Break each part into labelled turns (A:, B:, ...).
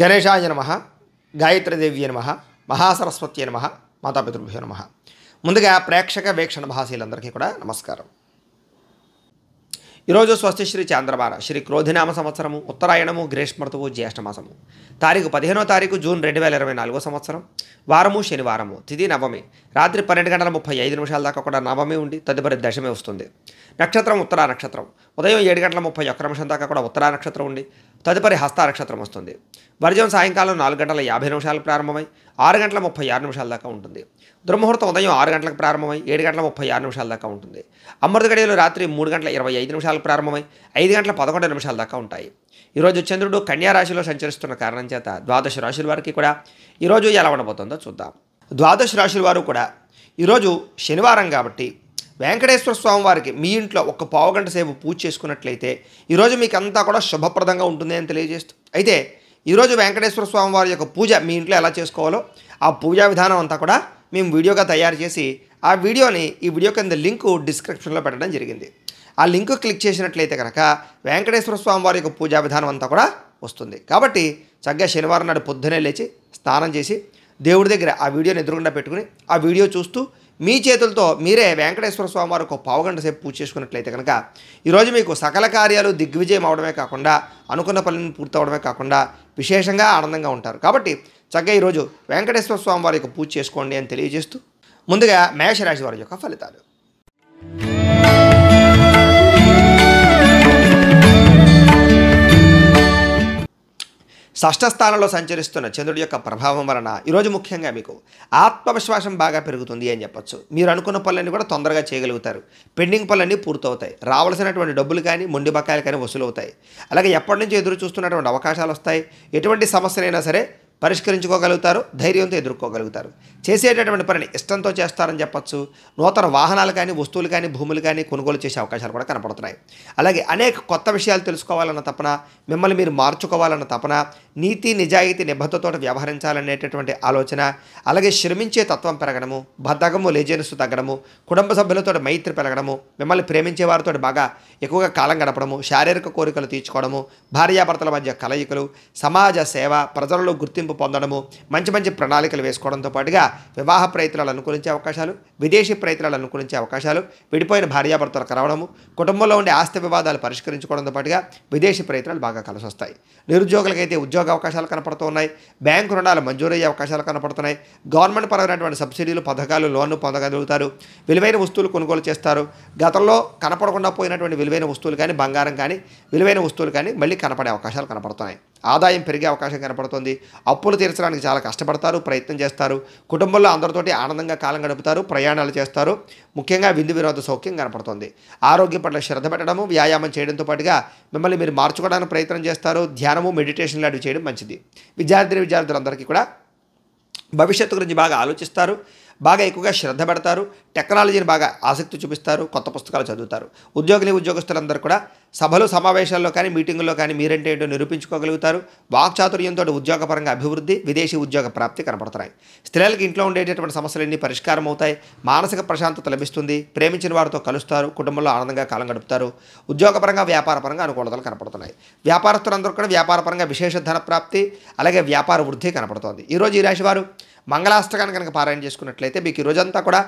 A: గణేశాయ నమ గాయత్రీదేవి నమ మహాసరస్వతి నమ మాతాపితృభ్యో నమ ముందుగా ప్రేక్షక వీక్షణ భాషీలందరికీ కూడా నమస్కారం ఈరోజు స్వస్తి శ్రీ చాంద్రమాన శ్రీ క్రోధినామ సంవత్సరము ఉత్తరాయణము గ్రీష్మర్తువు జ్యేష్ఠమాసము తారీఖు పదిహేనో తారీఖు జూన్ రెండు వేల ఇరవై నాలుగో సంవత్సరం వారము శనివారము తిది నవమి రాత్రి పన్నెండు గంటల ముప్పై ఐదు నిమిషాల దాకా కూడా నవమి ఉండి తదుపరి దశమే వస్తుంది నక్షత్రం ఉత్తరా నక్షత్రం ఉదయం ఏడు గంటల ముప్పై ఒక్క నిమిషం దాకా కూడా ఉత్తరా నక్షత్రం ఉండి తదుపరి హస్త నక్షత్రం వస్తుంది వర్జం సాయంకాలం నాలుగు గంటల యాభై నిమిషాలకు ప్రారంభమై ఆరు గంటల ముప్పై ఆరు నిమిషాల దాకా ఉంటుంది దుర్ముహూర్తం ఉదయం ఆరు గంటలకు ప్రారంభమై ఏడు గంటల ముప్పై ఆరు నిమిషాల దాకా ఉంటుంది అమృత గడియలు రాత్రి మూడు గంటల ఇరవై ఐదు నిమిషాలకు ప్రారంభమై ఐదు గంటల పదకొండు నిమిషాల దాకా ఉంటాయి ఈరోజు చంద్రుడు కన్యా రాశిలో సంచరిస్తున్న కారణం చేత ద్వాదశ రాశుల వారికి కూడా ఈరోజు ఎలా ఉండబోతుందో చూద్దాం ద్వాదశ రాశుల వారు కూడా ఈరోజు శనివారం కాబట్టి వెంకటేశ్వర స్వామి వారికి మీ ఇంట్లో ఒక పావుగంట సేపు పూజ చేసుకున్నట్లయితే ఈరోజు మీకు అంతా కూడా శుభప్రదంగా ఉంటుంది అని తెలియజేస్తూ అయితే ఈరోజు వెంకటేశ్వర స్వామి వారి యొక్క పూజ మీ ఇంట్లో ఎలా చేసుకోవాలో ఆ పూజా విధానం అంతా కూడా మేము వీడియోగా తయారు చేసి ఆ వీడియోని ఈ వీడియో కింద లింకు డిస్క్రిప్షన్లో పెట్టడం జరిగింది ఆ లింకు క్లిక్ చేసినట్లయితే కనుక వెంకటేశ్వర స్వామి వారి యొక్క పూజా విధానం అంతా కూడా వస్తుంది కాబట్టి చక్కగా శనివారం నాడు పొద్దునే లేచి స్నానం చేసి దేవుడి దగ్గర ఆ వీడియోని ఎదురుకుండా పెట్టుకుని ఆ వీడియో చూస్తూ మీ చేతులతో మీరే వెంకటేశ్వర స్వామి వారు ఒక పావుగంట సేపు పూజ చేసుకున్నట్లయితే కనుక ఈరోజు మీకు సకల కార్యాలు దిగ్విజయం అవడమే కాకుండా అనుకున్న పనులను పూర్తవడమే కాకుండా విశేషంగా ఆనందంగా ఉంటారు కాబట్టి చక్కగా ఈరోజు వెంకటేశ్వర స్వామి వారి యొక్క పూజ చేసుకోండి అని తెలియజేస్తూ ముందుగా మేషరాశి వారి యొక్క ఫలితాలు షష్టస్థానంలో సంచరిస్తున్న చంద్రుడి యొక్క ప్రభావం వలన ఈరోజు ముఖ్యంగా మీకు ఆత్మవిశ్వాసం బాగా పెరుగుతుంది అని చెప్పొచ్చు మీరు అనుకున్న పనులన్నీ కూడా తొందరగా చేయగలుగుతారు పెండింగ్ పనులన్నీ పూర్తవుతాయి రావాల్సినటువంటి డబ్బులు కానీ మొండి బకాయిలు కానీ వసూలవుతాయి అలాగే ఎప్పటి నుంచి ఎదురు చూస్తున్నటువంటి అవకాశాలు వస్తాయి ఎటువంటి సమస్యలైనా సరే పరిష్కరించుకోగలుగుతారు ధైర్యంతో ఎదుర్కోగలుగుతారు చేసేటటువంటి పనిని ఇష్టంతో చేస్తారని చెప్పచ్చు నూతన వాహనాలు కానీ వస్తువులు కానీ భూములు కానీ కొనుగోలు చేసే అవకాశాలు కూడా కనపడుతున్నాయి అలాగే అనేక కొత్త విషయాలు తెలుసుకోవాలన్న తపన మిమ్మల్ని మీరు మార్చుకోవాలన్న తపన నీతి నిజాయితీ నిబద్ధతో వ్యవహరించాలనేటటువంటి ఆలోచన అలాగే శ్రమించే తత్వం పెరగడము బద్దగము లేజెనస్ తగ్గడము కుటుంబ సభ్యులతో మైత్రి పెరగడము మిమ్మల్ని ప్రేమించే వారితో బాగా ఎక్కువగా కాలం గడపడము శారీరక కోరికలు తీర్చుకోవడము భార్యాభర్తల మధ్య కలయికలు సమాజ సేవ ప్రజలలో గుర్తింపు గుర్తింపు పొందడము మంచి మంచి ప్రణాళికలు వేసుకోవడంతో పాటుగా వివాహ ప్రయత్నాలు అనుకూలించే అవకాశాలు విదేశీ ప్రయత్నాలు అనుకూలించే అవకాశాలు విడిపోయిన భార్యాభర్తలు కలవడము కుటుంబంలో ఉండే ఆస్తి వివాదాలు పరిష్కరించుకోవడంతో పాటుగా విదేశీ ప్రయత్నాలు బాగా కలిసి వస్తాయి నిరుద్యోగులకైతే ఉద్యోగ అవకాశాలు కనపడుతున్నాయి బ్యాంకు రుణాలు మంజూరయ్యే అవకాశాలు కనపడుతున్నాయి గవర్నమెంట్ పరమైనటువంటి సబ్సిడీలు పథకాలు లోన్లు పొందగలుగుతారు విలువైన వస్తువులు కొనుగోలు చేస్తారు గతంలో కనపడకుండా పోయినటువంటి విలువైన వస్తువులు కానీ బంగారం కానీ విలువైన వస్తువులు కానీ మళ్ళీ కనపడే అవకాశాలు కనపడుతున్నాయి ఆదాయం పెరిగే అవకాశం కనపడుతుంది అప్పులు తీర్చడానికి చాలా కష్టపడతారు ప్రయత్నం చేస్తారు కుటుంబంలో అందరితోటి ఆనందంగా కాలం గడుపుతారు ప్రయాణాలు చేస్తారు ముఖ్యంగా విందు వినోద సౌఖ్యం కనపడుతుంది ఆరోగ్యం పట్ల శ్రద్ధ పెట్టడము వ్యాయామం చేయడంతో పాటుగా మిమ్మల్ని మీరు మార్చుకోవడానికి ప్రయత్నం చేస్తారు ధ్యానము మెడిటేషన్ లాంటివి చేయడం మంచిది విద్యార్థి విద్యార్థులందరికీ కూడా భవిష్యత్తు గురించి బాగా ఆలోచిస్తారు బాగా ఎక్కువగా శ్రద్ధ పెడతారు టెక్నాలజీని బాగా ఆసక్తి చూపిస్తారు కొత్త పుస్తకాలు చదువుతారు ఉద్యోగులు ఉద్యోగస్తులందరూ కూడా సభలు సమావేశాల్లో కానీ మీటింగుల్లో కానీ మీరంటే ఏంటో నిరూపించుకోగలుగుతారు వాక్చాతుర్యంతో ఉద్యోగపరంగా అభివృద్ధి విదేశీ ఉద్యోగ ప్రాప్తి కనపడతాయి స్త్రీలకు ఇంట్లో ఉండేటటువంటి సమస్యలన్నీ పరిష్కారం అవుతాయి మానసిక ప్రశాంతత లభిస్తుంది ప్రేమించిన వారితో కలుస్తారు కుటుంబంలో ఆనందంగా కాలం గడుపుతారు ఉద్యోగపరంగా వ్యాపారపరంగా అనుకూలతలు కనపడుతున్నాయి వ్యాపారస్తులందరూ కూడా వ్యాపారపరంగా విశేష ధన ప్రాప్తి అలాగే వ్యాపార వృద్ధి కనపడుతోంది ఈరోజు ఈ రాశివారు మంగళాష్టకాన్ని కనుక పారాయణ చేసుకున్నట్లయితే మీకు ఈ రోజంతా కూడా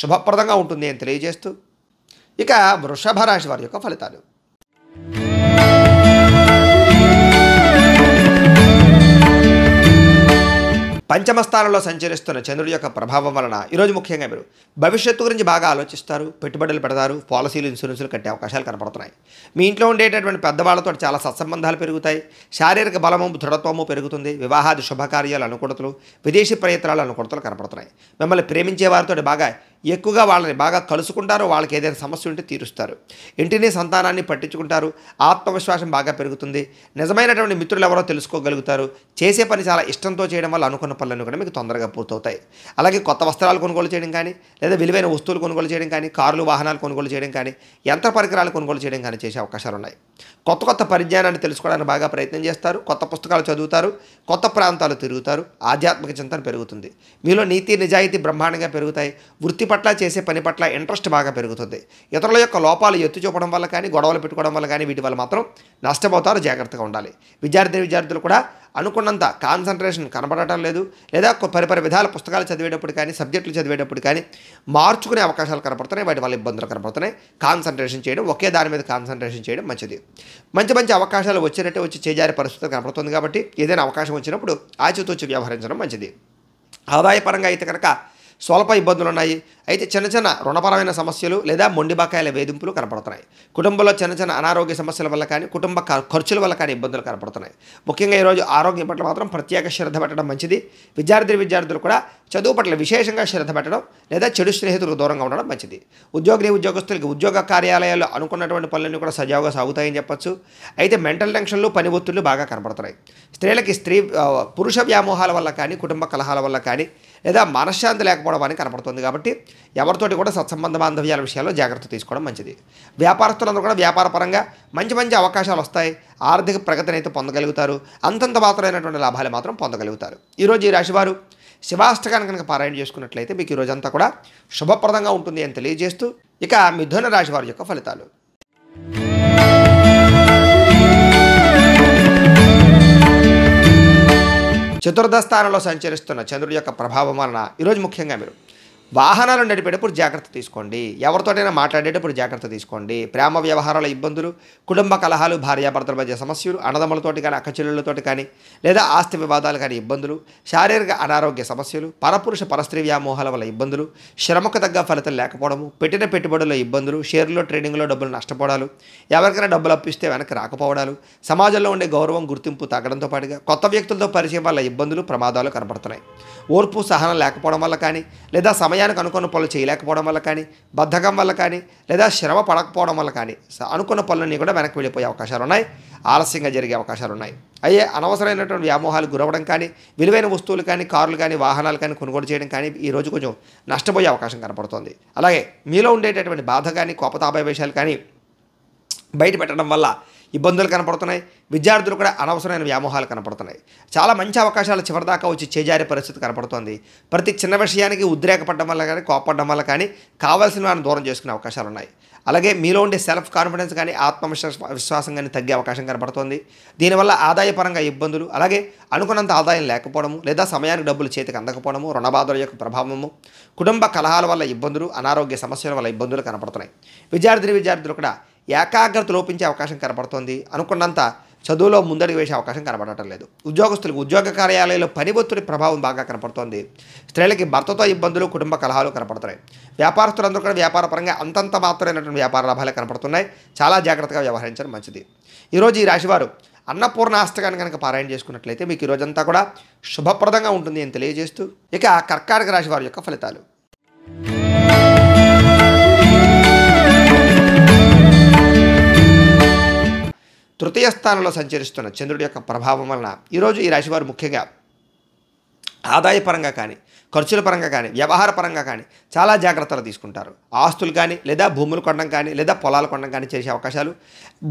A: శుభప్రదంగా ఉంటుంది అని తెలియజేస్తూ ఇక వృషభ రాశి వారి యొక్క ఫలితాలు పంచమ స్థానంలో సంచరిస్తున్న చంద్రుడి యొక్క ప్రభావం వలన ఈరోజు ముఖ్యంగా మీరు భవిష్యత్తు గురించి బాగా ఆలోచిస్తారు పెట్టుబడులు పెడతారు పాలసీలు ఇన్సూరెన్సులు కట్టే అవకాశాలు కనపడుతున్నాయి మీ ఇంట్లో ఉండేటటువంటి పెద్దవాళ్లతో చాలా సత్సంబంధాలు పెరుగుతాయి శారీరక బలము దృఢత్వము పెరుగుతుంది వివాహాది శుభకార్యాలు అనుకూడతలు విదేశీ ప్రయత్నాలు అనుకూడతలు కనపడుతున్నాయి మిమ్మల్ని ప్రేమించే వారితో బాగా ఎక్కువగా వాళ్ళని బాగా కలుసుకుంటారు వాళ్ళకి ఏదైనా సమస్య ఉంటే తీరుస్తారు ఇంటిని సంతానాన్ని పట్టించుకుంటారు ఆత్మవిశ్వాసం బాగా పెరుగుతుంది నిజమైనటువంటి మిత్రులు ఎవరో తెలుసుకోగలుగుతారు చేసే పని చాలా ఇష్టంతో చేయడం వల్ల అనుకున్న పనులను కూడా మీకు తొందరగా పూర్తవుతాయి అలాగే కొత్త వస్త్రాలు కొనుగోలు చేయడం కానీ లేదా విలువైన వస్తువులు కొనుగోలు చేయడం కానీ కార్లు వాహనాలు కొనుగోలు చేయడం కానీ యంత్ర పరికరాలు కొనుగోలు చేయడం కానీ చేసే అవకాశాలు ఉన్నాయి కొత్త కొత్త పరిజ్ఞానాన్ని తెలుసుకోవడానికి బాగా ప్రయత్నం చేస్తారు కొత్త పుస్తకాలు చదువుతారు కొత్త ప్రాంతాలు తిరుగుతారు ఆధ్యాత్మిక చింతన పెరుగుతుంది మీలో నీతి నిజాయితీ బ్రహ్మాండంగా పెరుగుతాయి వృత్తి పట్ల చేసే పని పట్ల ఇంట్రెస్ట్ బాగా పెరుగుతుంది ఇతరుల యొక్క లోపాలు ఎత్తు చూపడం వల్ల కానీ గొడవలు పెట్టుకోవడం వల్ల కానీ వీటి వల్ల మాత్రం నష్టపోతారు జాగ్రత్తగా ఉండాలి విద్యార్థి విద్యార్థులు కూడా అనుకున్నంత కాన్సన్ట్రేషన్ కనబడటం లేదు లేదా పరిపరి విధాల పుస్తకాలు చదివేటప్పుడు కానీ సబ్జెక్టులు చదివేటప్పుడు కానీ మార్చుకునే అవకాశాలు కనపడుతున్నాయి వాటి వల్ల ఇబ్బందులు కనపడుతున్నాయి కాన్సన్ట్రేషన్ చేయడం ఒకే దాని మీద కాన్సన్ట్రేషన్ చేయడం మంచిది మంచి మంచి అవకాశాలు వచ్చినట్టే వచ్చి చేజారే పరిస్థితులు కనపడుతుంది కాబట్టి ఏదైనా అవకాశం వచ్చినప్పుడు ఆచితూచి వ్యవహరించడం మంచిది ఆదాయపరంగా అయితే కనుక స్వల్ప ఇబ్బందులు ఉన్నాయి అయితే చిన్న చిన్న రుణపరమైన సమస్యలు లేదా మొండి బకాయిల వేధింపులు కనపడుతున్నాయి కుటుంబంలో చిన్న చిన్న అనారోగ్య సమస్యల వల్ల కానీ కుటుంబ ఖర్చుల వల్ల కానీ ఇబ్బందులు కనపడుతున్నాయి ముఖ్యంగా ఈరోజు ఆరోగ్యం పట్ల మాత్రం ప్రత్యేక శ్రద్ధ పెట్టడం మంచిది విద్యార్థి విద్యార్థులు కూడా చదువు పట్ల విశేషంగా శ్రద్ధ పెట్టడం లేదా చెడు స్నేహితులకు దూరంగా ఉండడం మంచిది ఉద్యోగి ఉద్యోగస్తులకి ఉద్యోగ కార్యాలయాల్లో అనుకున్నటువంటి పనులన్నీ కూడా సజావుగా సాగుతాయని చెప్పొచ్చు అయితే మెంటల్ టెన్షన్లు పని ఒత్తులు బాగా కనపడుతున్నాయి స్త్రీలకి స్త్రీ పురుష వ్యామోహాల వల్ల కానీ కుటుంబ కలహాల వల్ల కానీ లేదా మనశ్శాంతి లేకపోవడం అని కనపడుతుంది కాబట్టి ఎవరితోటి కూడా సత్సంబంధ బాంధవ్యాల విషయాల్లో జాగ్రత్త తీసుకోవడం మంచిది వ్యాపారస్తులందరూ కూడా వ్యాపారపరంగా మంచి మంచి అవకాశాలు వస్తాయి ఆర్థిక ప్రగతిని అయితే పొందగలుగుతారు అంతంత మాత్రమైనటువంటి లాభాలు మాత్రం పొందగలుగుతారు ఈరోజు ఈ రాశివారు శివాష్టకాన్ని కనుక పారాయణ చేసుకున్నట్లయితే మీకు ఈ అంతా కూడా శుభప్రదంగా ఉంటుంది అని తెలియజేస్తూ ఇక మిథున రాశివారి యొక్క ఫలితాలు చతుర్థ స్థానంలో సంచరిస్తున్న చంద్రుడి యొక్క ప్రభావం వలన ఈరోజు ముఖ్యంగా మీరు వాహనాలు నడిపేటప్పుడు జాగ్రత్త తీసుకోండి ఎవరితోటైనా మాట్లాడేటప్పుడు జాగ్రత్త తీసుకోండి ప్రేమ వ్యవహారాల ఇబ్బందులు కుటుంబ కలహాలు భార్యాభర్తల మధ్య సమస్యలు అన్నదమ్ములతోటి కానీ అక్కచెల్లెళ్ళతోటి కానీ లేదా ఆస్తి వివాదాలు కానీ ఇబ్బందులు శారీరక అనారోగ్య సమస్యలు పరపురుష పరస్త్రీ వ్యామోహాల వల్ల ఇబ్బందులు శ్రమకు తగ్గ ఫలితం లేకపోవడము పెట్టిన పెట్టుబడుల్లో ఇబ్బందులు షేర్లో ట్రేడింగ్లో డబ్బులు నష్టపోవడాలు ఎవరికైనా డబ్బులు అప్పిస్తే వెనక్కి రాకపోవడాలు సమాజంలో ఉండే గౌరవం గుర్తింపు తగ్గడంతో పాటుగా కొత్త వ్యక్తులతో పరిచయం వల్ల ఇబ్బందులు ప్రమాదాలు కనబడుతున్నాయి ఓర్పు సహనం లేకపోవడం వల్ల కానీ లేదా సమయం సమయానికి అనుకున్న పనులు చేయలేకపోవడం వల్ల కానీ బద్ధకం వల్ల కానీ లేదా శ్రమ పడకపోవడం వల్ల కానీ అనుకున్న పనులన్నీ కూడా వెనక్కి వెళ్ళిపోయే అవకాశాలు ఉన్నాయి ఆలస్యంగా జరిగే అవకాశాలు ఉన్నాయి అయ్యే అనవసరమైనటువంటి వ్యామోహాలు గురవడం కానీ విలువైన వస్తువులు కానీ కార్లు కానీ వాహనాలు కానీ కొనుగోలు చేయడం కానీ ఈరోజు కొంచెం నష్టపోయే అవకాశం కనపడుతుంది అలాగే మీలో ఉండేటటువంటి బాధ కానీ కోపతాభావేశాలు కానీ బయట పెట్టడం వల్ల ఇబ్బందులు కనపడుతున్నాయి విద్యార్థులు కూడా అనవసరమైన వ్యామోహాలు కనపడుతున్నాయి చాలా మంచి అవకాశాలు చివరిదాకా వచ్చి చేజారే పరిస్థితి కనపడుతోంది ప్రతి చిన్న విషయానికి ఉద్రేకపడడం వల్ల కానీ కోపడడం వల్ల కానీ కావాల్సిన వారిని దూరం చేసుకునే అవకాశాలు ఉన్నాయి అలాగే మీలో ఉండే సెల్ఫ్ కాన్ఫిడెన్స్ కానీ ఆత్మవిశ్వాస విశ్వాసం కానీ తగ్గే అవకాశం కనపడుతోంది దీనివల్ల ఆదాయపరంగా ఇబ్బందులు అలాగే అనుకున్నంత ఆదాయం లేకపోవడము లేదా సమయానికి డబ్బులు చేతికి అందకపోవడము రుణబాధల యొక్క ప్రభావము కుటుంబ కలహాల వల్ల ఇబ్బందులు అనారోగ్య సమస్యల వల్ల ఇబ్బందులు కనపడుతున్నాయి విద్యార్థిని విద్యార్థులు కూడా ఏకాగ్రత లోపించే అవకాశం కనబడుతోంది అనుకున్నంత చదువులో ముందడుగు వేసే అవకాశం కనబడటం లేదు ఉద్యోగస్తులకు ఉద్యోగ కార్యాలయంలో పని ఒత్తిడి ప్రభావం బాగా కనపడుతోంది స్త్రీలకి భర్తతో ఇబ్బందులు కుటుంబ కలహాలు కనపడుతున్నాయి వ్యాపారస్తులందరూ కూడా వ్యాపారపరంగా అంతంత మాత్రమైనటువంటి వ్యాపార లాభాలే కనపడుతున్నాయి చాలా జాగ్రత్తగా వ్యవహరించడం మంచిది ఈరోజు ఈ రాశివారు అన్నపూర్ణ అన్నపూర్ణాష్టకాన్ని కనుక పారాయణ చేసుకున్నట్లయితే మీకు ఈరోజంతా కూడా శుభప్రదంగా ఉంటుంది అని తెలియజేస్తూ ఇక కర్కాటక రాశివారి యొక్క ఫలితాలు తృతీయ స్థానంలో సంచరిస్తున్న చంద్రుడి యొక్క ప్రభావం వలన ఈరోజు ఈ రాశివారు ముఖ్యంగా ఆదాయపరంగా కానీ ఖర్చుల పరంగా కానీ వ్యవహార పరంగా కానీ చాలా జాగ్రత్తలు తీసుకుంటారు ఆస్తులు కానీ లేదా భూములు కొనడం కానీ లేదా పొలాలు కొనడం కానీ చేసే అవకాశాలు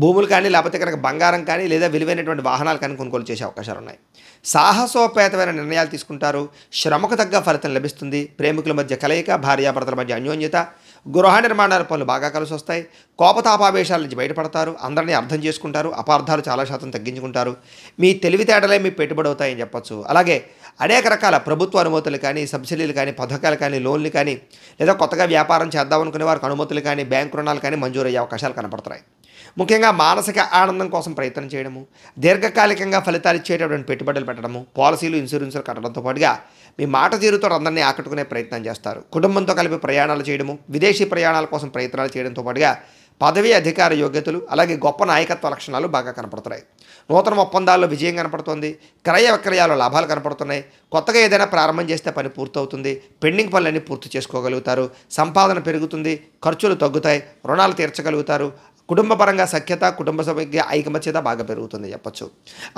A: భూములు కానీ లేకపోతే కనుక బంగారం కానీ లేదా విలువైనటువంటి వాహనాలు కానీ కొనుగోలు చేసే అవకాశాలు ఉన్నాయి సాహసోపేతమైన నిర్ణయాలు తీసుకుంటారు శ్రమకు తగ్గ ఫలితం లభిస్తుంది ప్రేమికుల మధ్య కలయిక భార్యాభర్తల మధ్య అన్యోన్యత గృహ నిర్మాణాల పనులు బాగా కలిసి వస్తాయి కోపతాపావేశాల నుంచి బయటపడతారు అందరినీ అర్థం చేసుకుంటారు అపార్థాలు చాలా శాతం తగ్గించుకుంటారు మీ తెలివితేటలే మీ పెట్టుబడి అవుతాయని చెప్పచ్చు అలాగే అనేక రకాల ప్రభుత్వ అనుమతులు కానీ సబ్సిడీలు కానీ పథకాలు కానీ లోన్లు కానీ లేదా కొత్తగా వ్యాపారం చేద్దామనుకునే వారికి అనుమతులు కానీ బ్యాంకు రుణాలు కానీ మంజూరయ్యే అవకాశాలు కనపడుతున్నాయి ముఖ్యంగా మానసిక ఆనందం కోసం ప్రయత్నం చేయడము దీర్ఘకాలికంగా ఫలితాలు ఇచ్చేటటువంటి పెట్టుబడులు పెట్టడము పాలసీలు ఇన్సూరెన్సులు కట్టడంతో పాటుగా మీ మాట తీరుతో అందరినీ ఆకట్టుకునే ప్రయత్నం చేస్తారు కుటుంబంతో కలిపి ప్రయాణాలు చేయడము విదేశీ ప్రయాణాల కోసం ప్రయత్నాలు చేయడంతో పాటుగా పదవి అధికార యోగ్యతలు అలాగే గొప్ప నాయకత్వ లక్షణాలు బాగా కనపడుతున్నాయి నూతన ఒప్పందాల్లో విజయం కనపడుతుంది క్రయ విక్రయాలు లాభాలు కనపడుతున్నాయి కొత్తగా ఏదైనా ప్రారంభం చేస్తే పని పూర్తవుతుంది పెండింగ్ పనులన్నీ పూర్తి చేసుకోగలుగుతారు సంపాదన పెరుగుతుంది ఖర్చులు తగ్గుతాయి రుణాలు తీర్చగలుగుతారు కుటుంబపరంగా సఖ్యత కుటుంబ సభ్య ఐకమత్యత బాగా పెరుగుతుంది చెప్పచ్చు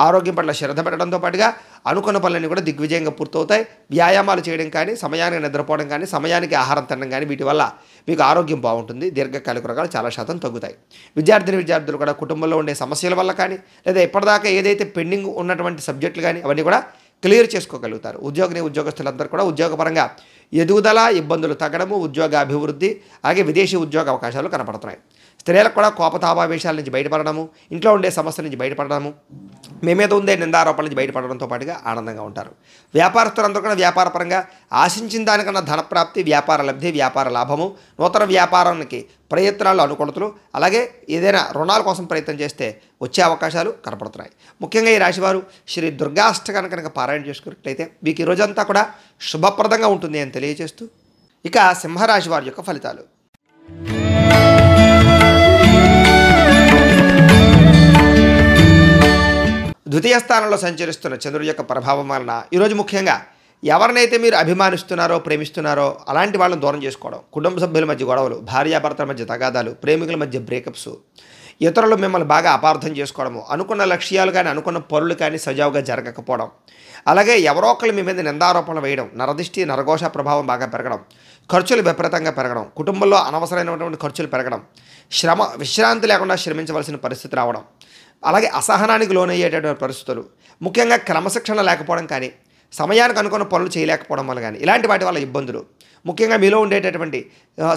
A: ఆరోగ్యం పట్ల శ్రద్ధ పెట్టడంతో పాటుగా అనుకున్న పనులన్నీ కూడా దిగ్విజయంగా పూర్తవుతాయి వ్యాయామాలు చేయడం కానీ సమయానికి నిద్రపోవడం కానీ సమయానికి ఆహారం తినడం కానీ వీటి వల్ల మీకు ఆరోగ్యం బాగుంటుంది దీర్ఘకాలిక రకాలు చాలా శాతం తగ్గుతాయి విద్యార్థిని విద్యార్థులు కూడా కుటుంబంలో ఉండే సమస్యల వల్ల కానీ లేదా ఇప్పటిదాకా ఏదైతే పెండింగ్ ఉన్నటువంటి సబ్జెక్టులు కానీ అవన్నీ కూడా క్లియర్ చేసుకోగలుగుతారు ఉద్యోగిని ఉద్యోగస్తులందరూ కూడా ఉద్యోగపరంగా ఎదుగుదల ఇబ్బందులు తగ్గడము ఉద్యోగ అభివృద్ధి అలాగే విదేశీ ఉద్యోగ అవకాశాలు కనపడుతున్నాయి స్త్రీలకు కూడా కోపతాభావేశాల నుంచి బయటపడడము ఇంట్లో ఉండే సమస్యల నుంచి బయటపడడము మేమేద ఉండే నిందారోపణల నుంచి బయటపడడంతో పాటుగా ఆనందంగా ఉంటారు వ్యాపారస్తులందరూ కూడా వ్యాపారపరంగా ఆశించిన దానికన్నా ధనప్రాప్తి వ్యాపార లబ్ధి వ్యాపార లాభము నూతన వ్యాపారానికి ప్రయత్నాలు అనుకూలతలు అలాగే ఏదైనా రుణాల కోసం ప్రయత్నం చేస్తే వచ్చే అవకాశాలు కనపడుతున్నాయి ముఖ్యంగా ఈ రాశివారు శ్రీ దుర్గాష్టకాన్ని కనుక పారాయణ చేసుకున్నట్లయితే మీకు ఈ రోజంతా కూడా శుభప్రదంగా ఉంటుంది అని తెలియజేస్తూ ఇక సింహరాశి వారి యొక్క ఫలితాలు ద్వితీయ స్థానంలో సంచరిస్తున్న చంద్రుడి యొక్క ప్రభావం వలన ఈరోజు ముఖ్యంగా ఎవరినైతే మీరు అభిమానిస్తున్నారో ప్రేమిస్తున్నారో అలాంటి వాళ్ళని దూరం చేసుకోవడం కుటుంబ సభ్యుల మధ్య గొడవలు భార్యాభర్తల మధ్య తగాదాలు ప్రేమికుల మధ్య బ్రేకప్స్ ఇతరులు మిమ్మల్ని బాగా అపార్థం చేసుకోవడము అనుకున్న లక్ష్యాలు కానీ అనుకున్న పనులు కానీ సజావుగా జరగకపోవడం అలాగే ఎవరో ఒకరి మీ మీద నిందారోపణలు వేయడం నరదిష్టి నరఘోష ప్రభావం బాగా పెరగడం ఖర్చులు విపరీతంగా పెరగడం కుటుంబంలో అనవసరమైనటువంటి ఖర్చులు పెరగడం శ్రమ విశ్రాంతి లేకుండా శ్రమించవలసిన పరిస్థితి రావడం అలాగే అసహనానికి లోనయ్యేటటువంటి పరిస్థితులు ముఖ్యంగా క్రమశిక్షణ లేకపోవడం కానీ సమయానికి అనుకున్న పనులు చేయలేకపోవడం వల్ల కానీ ఇలాంటి వాటి వల్ల ఇబ్బందులు ముఖ్యంగా మీలో ఉండేటటువంటి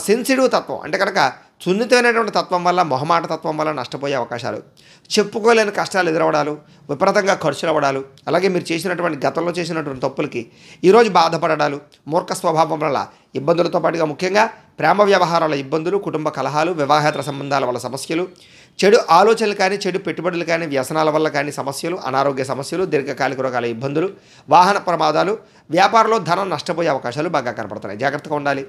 A: సెన్సిటివ్ తత్వం అంటే కనుక సున్నితమైనటువంటి తత్వం వల్ల మొహమాట తత్వం వల్ల నష్టపోయే అవకాశాలు చెప్పుకోలేని కష్టాలు ఎదురవడాలు విపరీతంగా ఖర్చులు అవ్వడాలు అలాగే మీరు చేసినటువంటి గతంలో చేసినటువంటి తప్పులకి ఈరోజు బాధపడడాలు మూర్ఖ స్వభావం వల్ల ఇబ్బందులతో పాటుగా ముఖ్యంగా ప్రేమ వ్యవహారాల ఇబ్బందులు కుటుంబ కలహాలు వివాహేతర సంబంధాల వల్ల సమస్యలు చెడు ఆలోచనలు కానీ చెడు పెట్టుబడులు కానీ వ్యసనాల వల్ల కానీ సమస్యలు అనారోగ్య సమస్యలు దీర్ఘకాలిక రకాల ఇబ్బందులు వాహన ప్రమాదాలు వ్యాపారంలో ధనం నష్టపోయే అవకాశాలు బాగా కనపడుతున్నాయి జాగ్రత్తగా ఉండాలి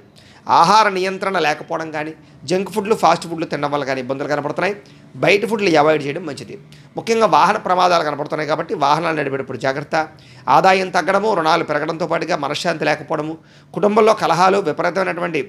A: ఆహార నియంత్రణ లేకపోవడం కానీ జంక్ ఫుడ్లు ఫాస్ట్ ఫుడ్లు తినడం వల్ల కానీ ఇబ్బందులు కనపడుతున్నాయి బయట ఫుడ్లు అవాయిడ్ చేయడం మంచిది ముఖ్యంగా వాహన ప్రమాదాలు కనపడుతున్నాయి కాబట్టి వాహనాలు నడిపేటప్పుడు జాగ్రత్త ఆదాయం తగ్గడము రుణాలు పెరగడంతో పాటుగా మనశ్శాంతి లేకపోవడము కుటుంబంలో కలహాలు విపరీతమైనటువంటి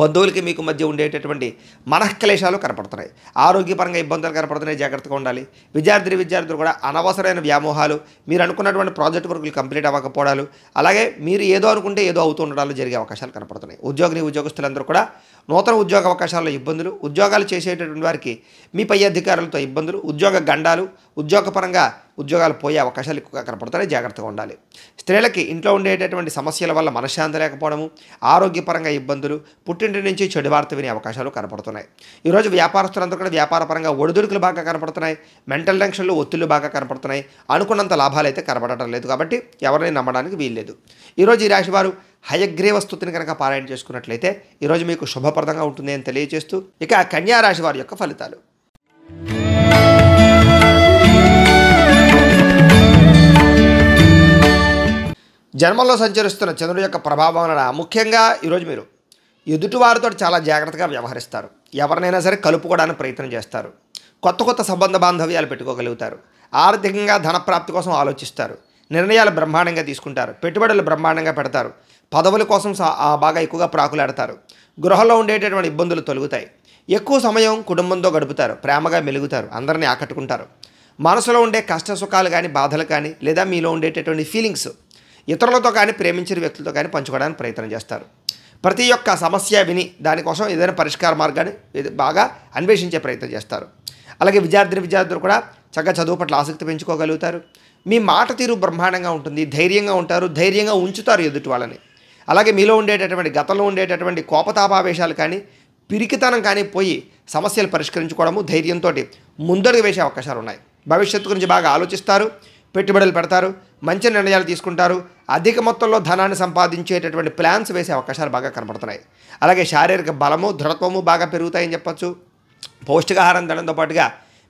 A: బంధువులకి మీకు మధ్య ఉండేటటువంటి మనఃక్లేశాలు కనపడుతున్నాయి ఆరోగ్యపరంగా ఇబ్బందులు కనపడుతున్నాయి జాగ్రత్తగా ఉండాలి విద్యార్థి విద్యార్థులు కూడా అనవసరమైన వ్యామోహాలు మీరు అనుకున్నటువంటి ప్రాజెక్ట్ వర్క్లు కంప్లీట్ అవ్వకపోవడాలు అలాగే మీరు ఏదో అనుకుంటే ఏదో అవుతూ ఉండడాలు జరిగే అవకాశాలు కనపడుతున్నాయి ఉద్యోగిని ఉద్యోగస్తులందరూ కూడా నూతన ఉద్యోగ అవకాశాల్లో ఇబ్బందులు ఉద్యోగాలు చేసేటటువంటి వారికి మీ పై అధికారులతో ఇబ్బందులు ఉద్యోగ గండాలు ఉద్యోగపరంగా ఉద్యోగాలు పోయే అవకాశాలు ఎక్కువగా కనపడతాయి జాగ్రత్తగా ఉండాలి స్త్రీలకి ఇంట్లో ఉండేటటువంటి సమస్యల వల్ల మనశ్శాంతి లేకపోవడము ఆరోగ్యపరంగా ఇబ్బందులు పుట్టింటి నుంచి చెడు వార్త వినే అవకాశాలు కనపడుతున్నాయి ఈరోజు వ్యాపారస్తులందరూ కూడా వ్యాపారపరంగా ఒడిదుడుకులు బాగా కనపడుతున్నాయి మెంటల్ టెన్షన్లు ఒత్తిళ్లు బాగా కనపడుతున్నాయి అనుకున్నంత లాభాలు అయితే కనపడటం లేదు కాబట్టి ఎవరిని నమ్మడానికి వీల్లేదు ఈరోజు ఈ రాశివారు హయగ్రీవ స్థుతిని కనుక పారాయణ చేసుకున్నట్లయితే ఈరోజు మీకు శుభప్రదంగా ఉంటుంది అని తెలియజేస్తూ ఇక కన్యారాశి వారి యొక్క ఫలితాలు జన్మంలో సంచరిస్తున్న చంద్రుడి యొక్క ప్రభావం వలన ముఖ్యంగా ఈరోజు మీరు ఎదుటివారితో చాలా జాగ్రత్తగా వ్యవహరిస్తారు ఎవరినైనా సరే కలుపుకోవడానికి ప్రయత్నం చేస్తారు కొత్త కొత్త సంబంధ బాంధవ్యాలు పెట్టుకోగలుగుతారు ఆర్థికంగా ధనప్రాప్తి కోసం ఆలోచిస్తారు నిర్ణయాలు బ్రహ్మాండంగా తీసుకుంటారు పెట్టుబడులు బ్రహ్మాండంగా పెడతారు పదవుల కోసం బాగా ఎక్కువగా ప్రాకులాడతారు గృహంలో ఉండేటటువంటి ఇబ్బందులు తొలుగుతాయి ఎక్కువ సమయం కుటుంబంతో గడుపుతారు ప్రేమగా మెలుగుతారు అందరినీ ఆకట్టుకుంటారు మనసులో ఉండే కష్ట సుఖాలు కానీ బాధలు కానీ లేదా మీలో ఉండేటటువంటి ఫీలింగ్స్ ఇతరులతో కానీ ప్రేమించిన వ్యక్తులతో కానీ పంచుకోవడానికి ప్రయత్నం చేస్తారు ప్రతి ఒక్క సమస్య విని దానికోసం ఏదైనా పరిష్కార మార్గాన్ని బాగా అన్వేషించే ప్రయత్నం చేస్తారు అలాగే విద్యార్థిని విద్యార్థులు కూడా చక్కగా చదువు పట్ల ఆసక్తి పెంచుకోగలుగుతారు మీ మాట తీరు బ్రహ్మాండంగా ఉంటుంది ధైర్యంగా ఉంటారు ధైర్యంగా ఉంచుతారు ఎదుటి వాళ్ళని అలాగే మీలో ఉండేటటువంటి గతంలో ఉండేటటువంటి కోపతాపావేశాలు కానీ పిరికితనం కానీ పోయి సమస్యలు పరిష్కరించుకోవడము ధైర్యంతో ముందడుగు వేసే అవకాశాలు ఉన్నాయి భవిష్యత్తు గురించి బాగా ఆలోచిస్తారు పెట్టుబడులు పెడతారు మంచి నిర్ణయాలు తీసుకుంటారు అధిక మొత్తంలో ధనాన్ని సంపాదించేటటువంటి ప్లాన్స్ వేసే అవకాశాలు బాగా కనపడుతున్నాయి అలాగే శారీరక బలము దృఢత్వము బాగా పెరుగుతాయని చెప్పచ్చు పౌష్టికాహారం తినడంతో పాటుగా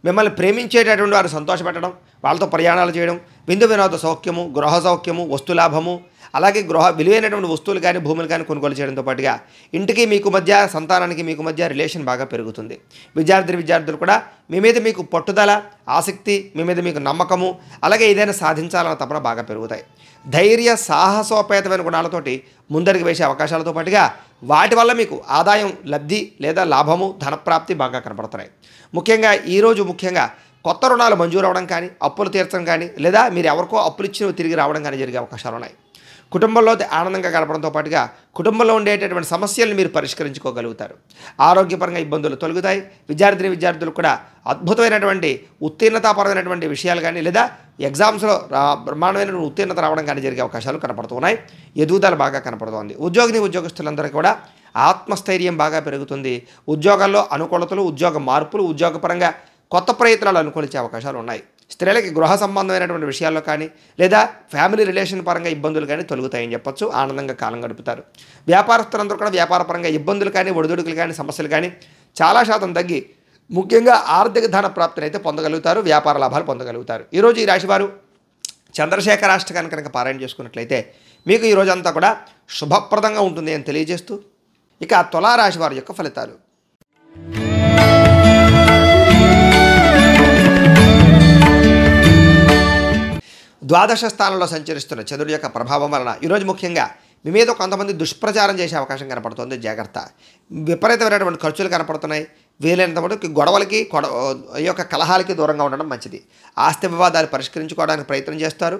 A: మిమ్మల్ని ప్రేమించేటటువంటి వారు సంతోషపెట్టడం వాళ్ళతో ప్రయాణాలు చేయడం విందు వినోద సౌఖ్యము గృహ సౌఖ్యము వస్తులాభము అలాగే గృహ విలువైనటువంటి వస్తువులు కానీ భూములు కానీ కొనుగోలు చేయడంతో పాటుగా ఇంటికి మీకు మధ్య సంతానానికి మీకు మధ్య రిలేషన్ బాగా పెరుగుతుంది విద్యార్థి విద్యార్థులు కూడా మీ మీద మీకు పట్టుదల ఆసక్తి మీ మీద మీకు నమ్మకము అలాగే ఏదైనా సాధించాలన్న తపన బాగా పెరుగుతాయి ధైర్య సాహసోపేతమైన గుణాలతోటి ముందరికి వేసే అవకాశాలతో పాటుగా వాటి వల్ల మీకు ఆదాయం లబ్ధి లేదా లాభము ధనప్రాప్తి బాగా కనబడుతున్నాయి ముఖ్యంగా ఈరోజు ముఖ్యంగా కొత్త రుణాలు మంజూరు అవ్వడం కానీ అప్పులు తీర్చడం కానీ లేదా మీరు ఎవరికో అప్పులు ఇచ్చిన తిరిగి రావడం కానీ జరిగే అవకాశాలు ఉన్నాయి కుటుంబంలో ఆనందంగా గడపడంతో పాటుగా కుటుంబంలో ఉండేటటువంటి సమస్యలను మీరు పరిష్కరించుకోగలుగుతారు ఆరోగ్యపరంగా ఇబ్బందులు తొలగుతాయి విద్యార్థిని విద్యార్థులు కూడా అద్భుతమైనటువంటి ఉత్తీర్ణతాపరమైనటువంటి విషయాలు కానీ లేదా ఎగ్జామ్స్లో బ్రహ్మాండమైన ఉత్తీర్ణత రావడం కానీ జరిగే అవకాశాలు కనపడుతున్నాయి ఎదుగుదల బాగా కనపడుతోంది ఉద్యోగిని ఉద్యోగస్తులందరూ కూడా ఆత్మస్థైర్యం బాగా పెరుగుతుంది ఉద్యోగాల్లో అనుకూలతలు ఉద్యోగ మార్పులు ఉద్యోగపరంగా కొత్త ప్రయత్నాలు అనుకూలించే అవకాశాలు ఉన్నాయి స్త్రీలకి గృహ సంబంధమైనటువంటి విషయాల్లో కానీ లేదా ఫ్యామిలీ రిలేషన్ పరంగా ఇబ్బందులు కానీ తొలుగుతాయని చెప్పొచ్చు ఆనందంగా కాలం గడుపుతారు వ్యాపారస్తులందరూ కూడా వ్యాపారపరంగా ఇబ్బందులు కానీ ఒడిదుడుకులు కానీ సమస్యలు కానీ చాలా శాతం తగ్గి ముఖ్యంగా ఆర్థిక ధన ప్రాప్తిని అయితే పొందగలుగుతారు వ్యాపార లాభాలు పొందగలుగుతారు ఈరోజు ఈ రాశివారు చంద్రశేఖర రాష్ట్రకాన్ని కనుక పారాయణ చేసుకున్నట్లయితే మీకు ఈరోజంతా కూడా శుభప్రదంగా ఉంటుంది అని తెలియజేస్తూ ఇక తులారాశి వారి యొక్క ఫలితాలు ద్వాదశ స్థానంలో సంచరిస్తున్న చంద్రుడి యొక్క ప్రభావం వలన ఈరోజు ముఖ్యంగా మీ మీద కొంతమంది దుష్ప్రచారం చేసే అవకాశం కనపడుతుంది జాగ్రత్త విపరీతమైనటువంటి ఖర్చులు కనపడుతున్నాయి వీలైనంత మటుకు గొడవలకి గొడవ ఈ యొక్క కలహాలకి దూరంగా ఉండడం మంచిది ఆస్తి వివాదాలు పరిష్కరించుకోవడానికి ప్రయత్నం చేస్తారు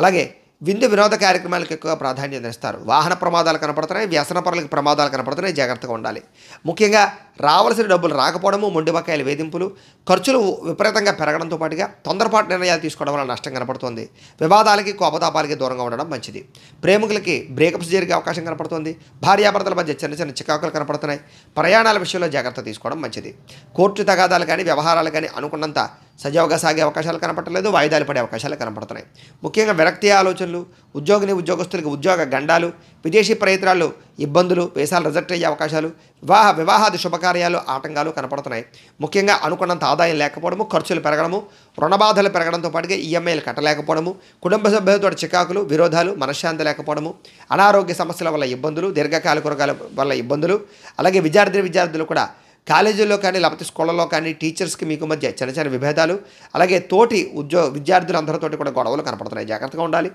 A: అలాగే విందు వినోద కార్యక్రమాలకు ఎక్కువ ప్రాధాన్యత ఇస్తారు వాహన ప్రమాదాలు కనపడుతున్నాయి వ్యసన పరులకు ప్రమాదాలు కనపడుతున్నాయి జాగ్రత్తగా ఉండాలి ముఖ్యంగా రావాల్సిన డబ్బులు రాకపోవడము బకాయిల వేధింపులు ఖర్చులు విపరీతంగా పెరగడంతో పాటుగా తొందరపాటు నిర్ణయాలు తీసుకోవడం వల్ల నష్టం కనపడుతోంది వివాదాలకి కోపతాపాలకి దూరంగా ఉండడం మంచిది ప్రేమికులకి బ్రేకప్స్ జరిగే అవకాశం కనపడుతోంది భార్యాభర్తల మధ్య చిన్న చిన్న చికాకులు కనపడుతున్నాయి ప్రయాణాల విషయంలో జాగ్రత్త తీసుకోవడం మంచిది కోర్టు తగాదాలు కానీ వ్యవహారాలు కానీ అనుకున్నంత సజావుగా సాగే అవకాశాలు కనపడలేదు వాయిదాలు పడే అవకాశాలు కనపడుతున్నాయి ముఖ్యంగా విరక్తి ఆలోచనలు ఉద్యోగిని ఉద్యోగస్తులకి ఉద్యోగ గండాలు విదేశీ ప్రయత్నాలు ఇబ్బందులు వేసాలు రిజెక్ట్ అయ్యే అవకాశాలు వివాహ వివాహాది శుభకార్యాలు ఆటంకాలు కనపడుతున్నాయి ముఖ్యంగా అనుకున్నంత ఆదాయం లేకపోవడము ఖర్చులు పెరగడము రుణబాధలు పెరగడంతో పాటుగా ఈఎంఐలు e కట్టలేకపోవడము కుటుంబ సభ్యులతో చికాకులు విరోధాలు మనశ్శాంతి లేకపోవడము అనారోగ్య సమస్యల వల్ల ఇబ్బందులు దీర్ఘకాలిక రోగాల వల్ల ఇబ్బందులు అలాగే విద్యార్థి విద్యార్థులు కూడా కాలేజీలో కానీ లేకపోతే స్కూళ్ళలో కానీ టీచర్స్కి మీకు మధ్య చిన్న చిన్న విభేదాలు అలాగే తోటి ఉద్యో విద్యార్థులందరితో కూడా గొడవలు కనపడుతున్నాయి జాగ్రత్తగా ఉండాలి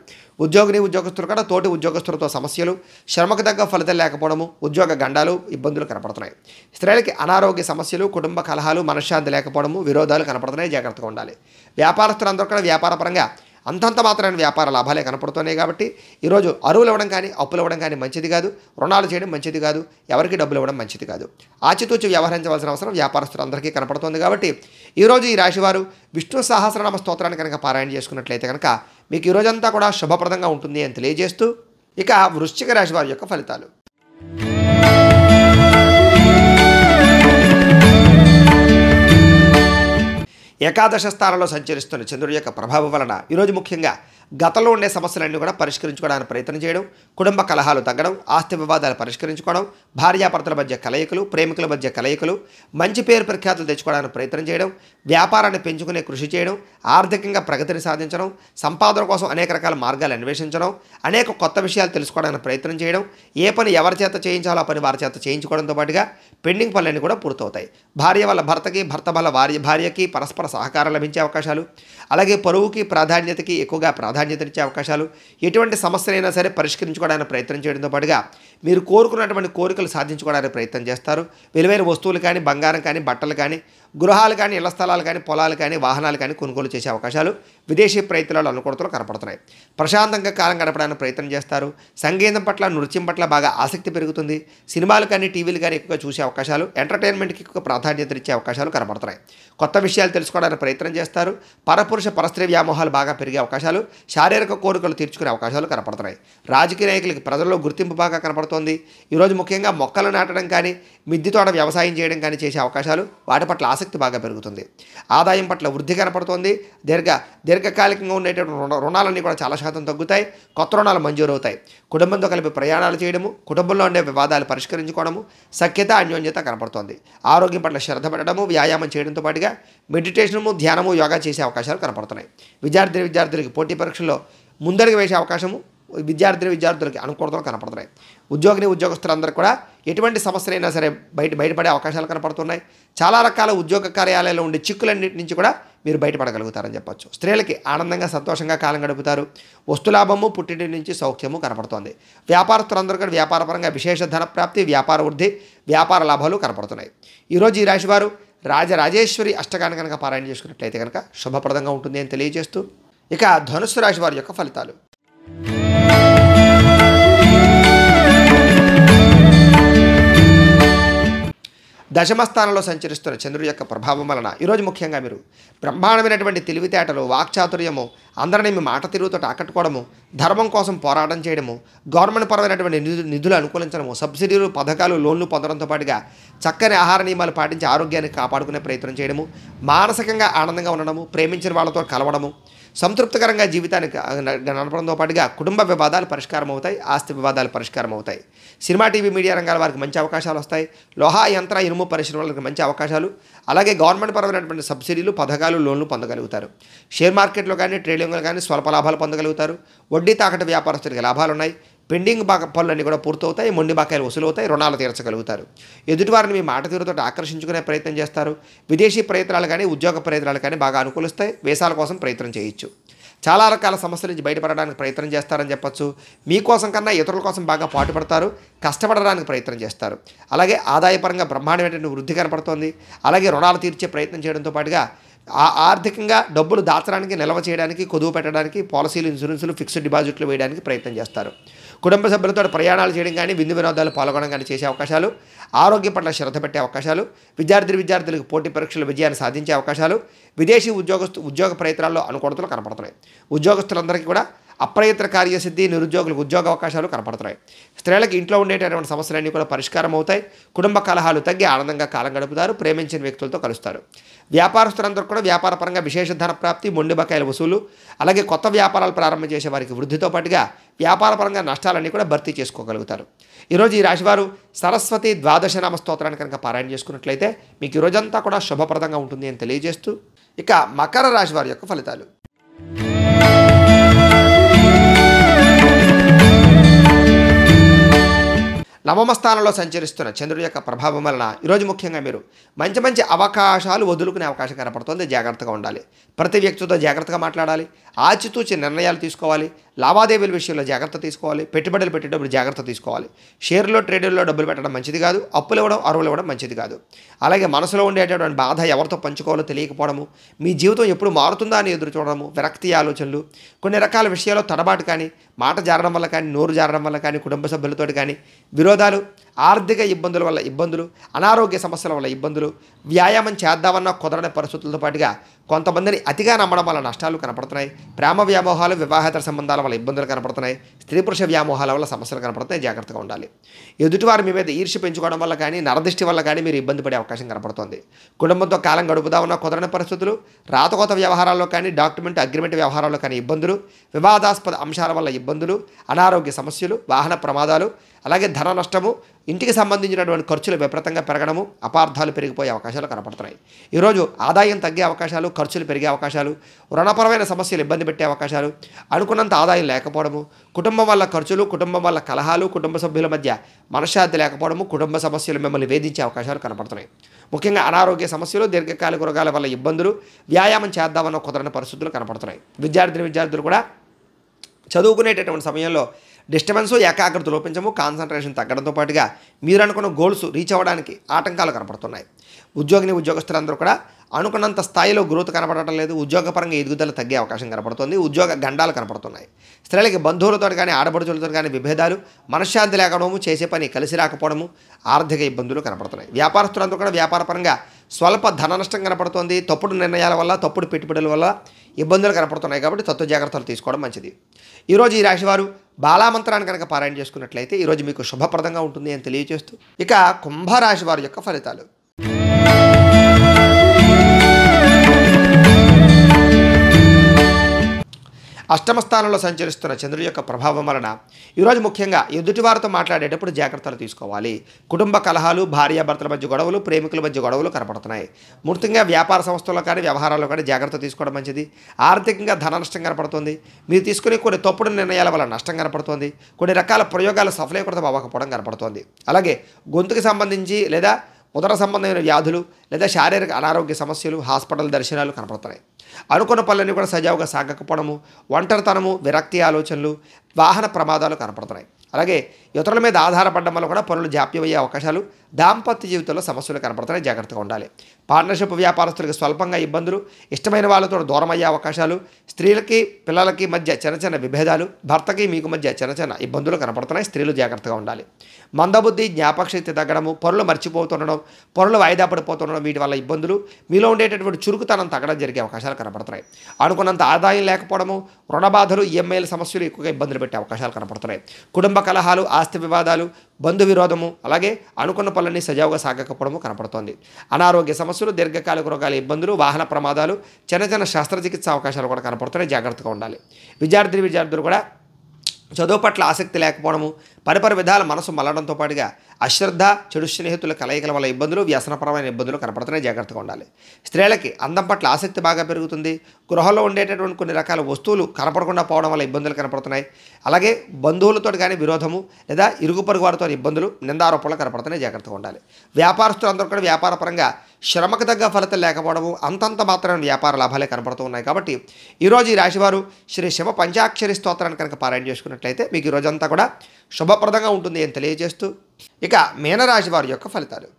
A: ఉద్యోగిని ఉద్యోగస్తులు కూడా తోటి ఉద్యోగస్తులతో సమస్యలు శ్రమకు తగ్గ ఫలితం లేకపోవడము ఉద్యోగ గండాలు ఇబ్బందులు కనపడుతున్నాయి స్త్రీలకి అనారోగ్య సమస్యలు కుటుంబ కలహాలు మనశ్శాంతి లేకపోవడము విరోధాలు కనపడుతున్నాయి జాగ్రత్తగా ఉండాలి వ్యాపారస్తులందరూ కూడా వ్యాపారపరంగా అంతంత మాత్రమైన వ్యాపార లాభాలే కనపడుతున్నాయి కాబట్టి ఈరోజు అరువులు ఇవ్వడం కానీ అప్పులు ఇవ్వడం కానీ మంచిది కాదు రుణాలు చేయడం మంచిది కాదు ఎవరికి డబ్బులు ఇవ్వడం మంచిది కాదు ఆచితూచి వ్యవహరించవలసిన అవసరం వ్యాపారస్తులందరికీ కనపడుతుంది కాబట్టి ఈరోజు ఈ రాశివారు విష్ణు సహస్రనామ స్తోత్రాన్ని కనుక పారాయణ చేసుకున్నట్లయితే కనుక మీకు ఈరోజంతా కూడా శుభప్రదంగా ఉంటుంది అని తెలియజేస్తూ ఇక వృశ్చిక రాశి వారి యొక్క ఫలితాలు ఏకాదశ స్థానంలో సంచరిస్తున్న చంద్రుడి యొక్క ప్రభావం వలన ఈరోజు ముఖ్యంగా గతంలో ఉండే సమస్యలన్నీ కూడా పరిష్కరించుకోవడానికి ప్రయత్నం చేయడం కుటుంబ కలహాలు తగ్గడం ఆస్తి వివాదాలు పరిష్కరించుకోవడం భార్యాభర్తల మధ్య కలయికలు ప్రేమికుల మధ్య కలయికలు మంచి పేరు ప్రఖ్యాతులు తెచ్చుకోవడానికి ప్రయత్నం చేయడం వ్యాపారాన్ని పెంచుకునే కృషి చేయడం ఆర్థికంగా ప్రగతిని సాధించడం సంపాదన కోసం అనేక రకాల మార్గాలు అన్వేషించడం అనేక కొత్త విషయాలు తెలుసుకోవడానికి ప్రయత్నం చేయడం ఏ పని ఎవరి చేత చేయించాలో ఆ పని వారి చేత చేయించుకోవడంతో పాటుగా పెండింగ్ పనులన్నీ కూడా పూర్తవుతాయి భార్య వల్ల భర్తకి భర్త వల్ల భార్య భార్యకి పరస్పర సహకారం లభించే అవకాశాలు అలాగే పరువుకి ప్రాధాన్యతకి ఎక్కువగా ప్రాధాన్యత ప్రాధాన్యతనిచ్చే అవకాశాలు ఎటువంటి సమస్యలైనా సరే పరిష్కరించుకోవడానికి ప్రయత్నం చేయడంతో పాటుగా మీరు కోరుకున్నటువంటి కోరికలు సాధించుకోవడానికి ప్రయత్నం చేస్తారు విలువైన వస్తువులు కానీ బంగారం కానీ బట్టలు కానీ గృహాలు కానీ ఇళ్ల స్థలాలు కానీ పొలాలు కానీ వాహనాలు కానీ కొనుగోలు చేసే అవకాశాలు విదేశీ ప్రయత్నాలు అనుకూలతలు కనపడుతున్నాయి ప్రశాంతంగా కాలం గడపడానికి ప్రయత్నం చేస్తారు సంగీతం పట్ల నృత్యం పట్ల బాగా ఆసక్తి పెరుగుతుంది సినిమాలు కానీ టీవీలు కానీ ఎక్కువగా చూసే అవకాశాలు ఎంటర్టైన్మెంట్కి ఎక్కువ ప్రాధాన్యత ఇచ్చే అవకాశాలు కనపడుతున్నాయి కొత్త విషయాలు తెలుసుకోవడానికి ప్రయత్నం చేస్తారు పరపురుష పరస్త్రీ వ్యామోహాలు బాగా పెరిగే అవకాశాలు శారీరక కోరికలు తీర్చుకునే అవకాశాలు కనపడుతున్నాయి రాజకీయ నాయకులకి ప్రజల్లో గుర్తింపు బాగా కనపడుతోంది ఈరోజు ముఖ్యంగా మొక్కలు నాటడం కానీ మిద్దితోట తోట వ్యవసాయం చేయడం కానీ చేసే అవకాశాలు వాటి పట్ల ఆసక్తి ఆసక్తి బాగా పెరుగుతుంది ఆదాయం పట్ల వృద్ధి కనపడుతోంది దీర్ఘ దీర్ఘకాలికంగా ఉండేటటువంటి రుణాలన్నీ కూడా చాలా శాతం తగ్గుతాయి కొత్త రుణాలు మంజూరు అవుతాయి కుటుంబంతో కలిపి ప్రయాణాలు చేయడము కుటుంబంలో ఉండే వివాదాలు పరిష్కరించుకోవడము సఖ్యత అన్యోన్యత కనపడుతోంది ఆరోగ్యం పట్ల శ్రద్ధ పెట్టడము వ్యాయామం చేయడంతో పాటుగా మెడిటేషను ధ్యానము యోగా చేసే అవకాశాలు కనపడుతున్నాయి విద్యార్థి విద్యార్థులకి పోటీ పరీక్షల్లో ముందరికి వేసే అవకాశము విద్యార్థి విద్యార్థులకి అనుకూలతలు కనపడుతున్నాయి ఉద్యోగిని ఉద్యోగస్తులందరూ కూడా ఎటువంటి సమస్యలైనా సరే బయట బయటపడే అవకాశాలు కనపడుతున్నాయి చాలా రకాల ఉద్యోగ కార్యాలయాల్లో ఉండే చిక్కులన్నింటి నుంచి కూడా మీరు బయటపడగలుగుతారని చెప్పచ్చు స్త్రీలకి ఆనందంగా సంతోషంగా కాలం గడుపుతారు వస్తులాభము పుట్టింటి నుంచి సౌఖ్యము కనపడుతోంది వ్యాపారస్తులందరూ కూడా వ్యాపారపరంగా విశేష ధన ప్రాప్తి వ్యాపార వృద్ధి వ్యాపార లాభాలు కనపడుతున్నాయి ఈరోజు ఈ రాశివారు రాజరాజేశ్వరి అష్టగాన్ని కనుక పారాయణ చేసుకున్నట్లయితే కనుక శుభప్రదంగా ఉంటుంది అని తెలియజేస్తూ ఇక ధనుసు రాశి వారి యొక్క ఫలితాలు దశమ స్థానంలో సంచరిస్తున్న చంద్రుడి యొక్క ప్రభావం వలన ఈరోజు ముఖ్యంగా మీరు బ్రహ్మాండమైనటువంటి తెలివితేటలు వాక్చాతుర్యము అందరినీ మీ మాట తిరుగుతో ఆకట్టుకోవడము ధర్మం కోసం పోరాటం చేయడము గవర్నమెంట్ పరమైనటువంటి నిధులు అనుకూలించడము సబ్సిడీలు పథకాలు లోన్లు పొందడంతో పాటుగా చక్కని ఆహార నియమాలు పాటించి ఆరోగ్యాన్ని కాపాడుకునే ప్రయత్నం చేయడము మానసికంగా ఆనందంగా ఉండడము ప్రేమించిన వాళ్ళతో కలవడము సంతృప్తికరంగా జీవితానికి నడపడంతో పాటుగా కుటుంబ వివాదాలు పరిష్కారం అవుతాయి ఆస్తి వివాదాలు పరిష్కారం అవుతాయి సినిమా టీవీ మీడియా రంగాల వారికి మంచి అవకాశాలు వస్తాయి లోహా యంత్ర ఇనుము పరిశ్రమలకు మంచి అవకాశాలు అలాగే గవర్నమెంట్ పరమైనటువంటి సబ్సిడీలు పథకాలు లోన్లు పొందగలుగుతారు షేర్ మార్కెట్లో కానీ ట్రేడింగ్లో కానీ స్వల్ప లాభాలు పొందగలుగుతారు వడ్డీ తాకట వ్యాపారస్తులకి లాభాలు ఉన్నాయి పెండింగ్ బాక పనులన్నీ కూడా పూర్తవుతాయి మొండి బాకాయలు వసూలవుతాయి రుణాలు తీర్చగలుగుతారు ఎదుటివారిని మీ మాట తీరుతో ఆకర్షించుకునే ప్రయత్నం చేస్తారు విదేశీ ప్రయత్నాలు కానీ ఉద్యోగ ప్రయత్నాలు కానీ బాగా అనుకూలిస్తాయి వేసాల కోసం ప్రయత్నం చేయొచ్చు చాలా రకాల సమస్యల నుంచి బయటపడడానికి ప్రయత్నం చేస్తారని చెప్పచ్చు మీకోసం కన్నా ఇతరుల కోసం బాగా పాటుపడతారు కష్టపడడానికి ప్రయత్నం చేస్తారు అలాగే ఆదాయపరంగా బ్రహ్మాండమైన వృద్ధి కనపడుతోంది అలాగే రుణాలు తీర్చే ప్రయత్నం చేయడంతో పాటుగా ఆర్థికంగా డబ్బులు దాచడానికి నిల్వ చేయడానికి కొదువు పెట్టడానికి పాలసీలు ఇన్సూరెన్సులు ఫిక్స్డ్ డిపాజిట్లు వేయడానికి ప్రయత్నం చేస్తారు కుటుంబ సభ్యులతో ప్రయాణాలు చేయడం కానీ విందు వినోదాలు పాల్గొనడం కానీ చేసే అవకాశాలు ఆరోగ్య పట్ల శ్రద్ధ పెట్టే అవకాశాలు విద్యార్థి విద్యార్థులకు పోటీ పరీక్షల విజయాన్ని సాధించే అవకాశాలు విదేశీ ఉద్యోగస్తు ఉద్యోగ ప్రయత్నాల్లో అనుకూలతలు కనపడుతున్నాయి ఉద్యోగస్తులందరికీ కూడా అప్రయత్న కార్యసిద్ధి నిరుద్యోగులకు ఉద్యోగ అవకాశాలు కనపడుతున్నాయి స్త్రీలకు ఇంట్లో ఉండేటటువంటి సమస్యలన్నీ కూడా పరిష్కారం అవుతాయి కుటుంబ కలహాలు తగ్గి ఆనందంగా కాలం గడుపుతారు ప్రేమించిన వ్యక్తులతో కలుస్తారు వ్యాపారస్తులందరూ కూడా వ్యాపారపరంగా విశేష ధన ప్రాప్తి మొండి బకాయిల వసూలు అలాగే కొత్త వ్యాపారాలు ప్రారంభం చేసే వారికి వృద్ధితో పాటుగా వ్యాపారపరంగా నష్టాలన్నీ కూడా భర్తీ చేసుకోగలుగుతారు ఈరోజు ఈ రాశివారు సరస్వతి ద్వాదశ నామ స్తోత్రాన్ని కనుక పారాయణ చేసుకున్నట్లయితే మీకు ఈరోజంతా కూడా శుభప్రదంగా ఉంటుంది అని తెలియజేస్తూ ఇక మకర రాశివారి వారి యొక్క ఫలితాలు నవమ స్థానంలో సంచరిస్తున్న చంద్రుడి యొక్క ప్రభావం వలన ఈరోజు ముఖ్యంగా మీరు మంచి మంచి అవకాశాలు వదులుకునే అవకాశం కనపడుతుంది జాగ్రత్తగా ఉండాలి ప్రతి వ్యక్తితో జాగ్రత్తగా మాట్లాడాలి ఆచితూచి నిర్ణయాలు తీసుకోవాలి లావాదేవీల విషయంలో జాగ్రత్త తీసుకోవాలి పెట్టుబడులు పెట్టేటప్పుడు జాగ్రత్త తీసుకోవాలి షేర్లో ట్రేడర్లో డబ్బులు పెట్టడం మంచిది కాదు అప్పులు ఇవ్వడం అరువులు ఇవ్వడం మంచిది కాదు అలాగే మనసులో ఉండేటటువంటి బాధ ఎవరితో పంచుకోవాలో తెలియకపోవడము మీ జీవితం ఎప్పుడు మారుతుందా అని ఎదురు చూడడము విరక్తి ఆలోచనలు కొన్ని రకాల విషయాల్లో తడబాటు కానీ మాట జారడం వల్ల కానీ నోరు జారడం వల్ల కానీ కుటుంబ సభ్యులతో కానీ విరోధాలు ఆర్థిక ఇబ్బందుల వల్ల ఇబ్బందులు అనారోగ్య సమస్యల వల్ల ఇబ్బందులు వ్యాయామం చేద్దామన్న కుదరని పరిస్థితులతో పాటుగా కొంతమందిని అతిగా నమ్మడం వల్ల నష్టాలు కనపడుతున్నాయి ప్రేమ వ్యామోహాలు వివాహేతర సంబంధాల వల్ల ఇబ్బందులు కనపడుతున్నాయి స్త్రీ పురుష వ్యామోహాల వల్ల సమస్యలు కనపడుతున్నాయి జాగ్రత్తగా ఉండాలి ఎదుటివారు మీ మీద ఈర్ష్య పెంచుకోవడం వల్ల కానీ నరదృష్టి వల్ల కానీ మీరు ఇబ్బంది పడే అవకాశం కనపడుతుంది కుటుంబంతో కాలం గడుపుదా ఉన్న కుదరని పరిస్థితులు రాతకోత వ్యవహారాల్లో కానీ డాక్యుమెంట్ అగ్రిమెంట్ వ్యవహారాల్లో కానీ ఇబ్బందులు వివాదాస్పద అంశాల వల్ల ఇబ్బందులు అనారోగ్య సమస్యలు వాహన ప్రమాదాలు అలాగే ధన నష్టము ఇంటికి సంబంధించినటువంటి ఖర్చులు విపరీతంగా పెరగడము అపార్థాలు పెరిగిపోయే అవకాశాలు కనపడుతున్నాయి ఈరోజు ఆదాయం తగ్గే అవకాశాలు ఖర్చులు పెరిగే అవకాశాలు రుణపరమైన సమస్యలు ఇబ్బంది పెట్టే అవకాశాలు అనుకున్నంత ఆదాయం లేకపోవడము కుటుంబం వల్ల ఖర్చులు కుటుంబం వల్ల కలహాలు కుటుంబ సభ్యుల మధ్య మనశ్శాంతి లేకపోవడము కుటుంబ సమస్యలు మిమ్మల్ని వేధించే అవకాశాలు కనపడుతున్నాయి ముఖ్యంగా అనారోగ్య సమస్యలు దీర్ఘకాలిక రోగాల వల్ల ఇబ్బందులు వ్యాయామం చేద్దామన్న కుదరని పరిస్థితులు కనపడుతున్నాయి విద్యార్థిని విద్యార్థులు కూడా చదువుకునేటటువంటి సమయంలో డిస్టర్బెన్స్ ఏకాగ్రత లోపించము కాన్సన్ట్రేషన్ తగ్గడంతో పాటుగా మీరు అనుకున్న గోల్స్ రీచ్ అవ్వడానికి ఆటంకాలు కనపడుతున్నాయి ఉద్యోగిని ఉద్యోగస్తులందరూ కూడా అనుకున్నంత స్థాయిలో గ్రోత్ కనపడటం లేదు ఉద్యోగపరంగా ఎదుగుదల తగ్గే అవకాశం కనపడుతుంది ఉద్యోగ గండాలు కనపడుతున్నాయి స్త్రీలకి బంధువులతో కానీ ఆడబడుచులతో కానీ విభేదాలు మనశ్శాంతి లేకపోవడము చేసే పని కలిసి రాకపోవడము ఆర్థిక ఇబ్బందులు కనపడుతున్నాయి వ్యాపారస్తులందరూ కూడా వ్యాపారపరంగా స్వల్ప ధన నష్టం కనపడుతుంది తప్పుడు నిర్ణయాల వల్ల తప్పుడు పెట్టుబడుల వల్ల ఇబ్బందులు కనపడుతున్నాయి కాబట్టి తత్వ జాగ్రత్తలు తీసుకోవడం మంచిది ఈరోజు ఈ రాశివారు బాలామంత్రాన్ని కనుక పారాయణ చేసుకున్నట్లయితే ఈరోజు మీకు శుభప్రదంగా ఉంటుంది అని తెలియజేస్తూ ఇక కుంభరాశి వారి యొక్క ఫలితాలు అష్టమ స్థానంలో సంచరిస్తున్న చంద్రుడి యొక్క ప్రభావం వలన ఈరోజు ముఖ్యంగా ఎదుటివారితో మాట్లాడేటప్పుడు జాగ్రత్తలు తీసుకోవాలి కుటుంబ కలహాలు భార్యాభర్తల మధ్య గొడవలు ప్రేమికుల మధ్య గొడవలు కనపడుతున్నాయి ముఖ్యంగా వ్యాపార సంస్థల్లో కానీ వ్యవహారాల్లో కానీ జాగ్రత్త తీసుకోవడం మంచిది ఆర్థికంగా ధన నష్టం కనపడుతుంది మీరు తీసుకునే కొన్ని తప్పుడు నిర్ణయాల వల్ల నష్టం కనపడుతుంది కొన్ని రకాల ప్రయోగాలు సఫలీకృతం అవ్వకపోవడం కనపడుతుంది అలాగే గొంతుకు సంబంధించి లేదా ఉదర సంబంధమైన వ్యాధులు లేదా శారీరక అనారోగ్య సమస్యలు హాస్పిటల్ దర్శనాలు కనపడుతున్నాయి అనుకున్న పనులన్నీ కూడా సజావుగా సాగకపోవడము ఒంటరితనము విరక్తి ఆలోచనలు వాహన ప్రమాదాలు కనపడుతున్నాయి అలాగే ఇతరుల మీద ఆధారపడడం వల్ల కూడా పనులు జాప్యమయ్యే అవకాశాలు దాంపత్య జీవితంలో సమస్యలు కనపడుతున్నాయి జాగ్రత్తగా ఉండాలి పార్ట్నర్షిప్ వ్యాపారస్తులకు స్వల్పంగా ఇబ్బందులు ఇష్టమైన వాళ్ళతో దూరం అయ్యే అవకాశాలు స్త్రీలకి పిల్లలకి మధ్య చిన్న చిన్న విభేదాలు భర్తకి మీకు మధ్య చిన్న చిన్న ఇబ్బందులు కనపడుతున్నాయి స్త్రీలు జాగ్రత్తగా ఉండాలి మందబుద్ధి జ్ఞాపకశక్తి తగ్గడము పొరలు మర్చిపోతుండడం పొరలు వాయిదా పడిపోతుండడం వీటి వల్ల ఇబ్బందులు మీలో ఉండేటటువంటి చురుకుతనం తగ్గడం జరిగే అవకాశాలు కనపడుతున్నాయి అనుకున్నంత ఆదాయం లేకపోవడము రుణ బాధలు ఈఎంఐల సమస్యలు ఎక్కువగా ఇబ్బందులు పెట్టే అవకాశాలు కనపడుతున్నాయి కుటుంబ కలహాలు ఆస్తి వివాదాలు బంధు విరోధము అలాగే అనుకున్న పనులన్నీ సజావుగా సాగకపోవడము కనపడుతోంది అనారోగ్య సమస్యలు దీర్ఘకాలిక రోగాల ఇబ్బందులు వాహన ప్రమాదాలు చిన్న చిన్న శస్త్రచికిత్స అవకాశాలు కూడా కనపడుతున్నాయి జాగ్రత్తగా ఉండాలి విద్యార్థి విద్యార్థులు కూడా చదువు పట్ల ఆసక్తి లేకపోవడము పరిపరి విధాల మనసు మలడంతో పాటుగా అశ్రద్ధ చెడు స్నేహితుల కలయికల వల్ల ఇబ్బందులు వ్యసనపరమైన ఇబ్బందులు కనపడుతున్నాయి జాగ్రత్తగా ఉండాలి స్త్రీలకి అందం పట్ల ఆసక్తి బాగా పెరుగుతుంది గృహంలో ఉండేటటువంటి కొన్ని రకాల వస్తువులు కనపడకుండా పోవడం వల్ల ఇబ్బందులు కనపడుతున్నాయి అలాగే బంధువులతో కానీ విరోధము లేదా ఇరుగు పొరుగు వారితో ఇబ్బందులు నిందారోపణలు కనపడుతున్నాయి జాగ్రత్తగా ఉండాలి వ్యాపారస్తులందరూ కూడా వ్యాపారపరంగా శ్రమకు తగ్గ ఫలితం లేకపోవడము అంతంత మాత్రం వ్యాపార లాభాలే కనబడుతూ ఉన్నాయి కాబట్టి ఈరోజు ఈ రాశివారు శ్రీ శివ పంచాక్షరి స్తోత్రాన్ని కనుక పారాయణ చేసుకున్నట్లయితే మీకు ఈ అంతా కూడా శుభప్రదంగా ఉంటుంది అని తెలియజేస్తూ ఇక మీనరాశి వారి యొక్క ఫలితాలు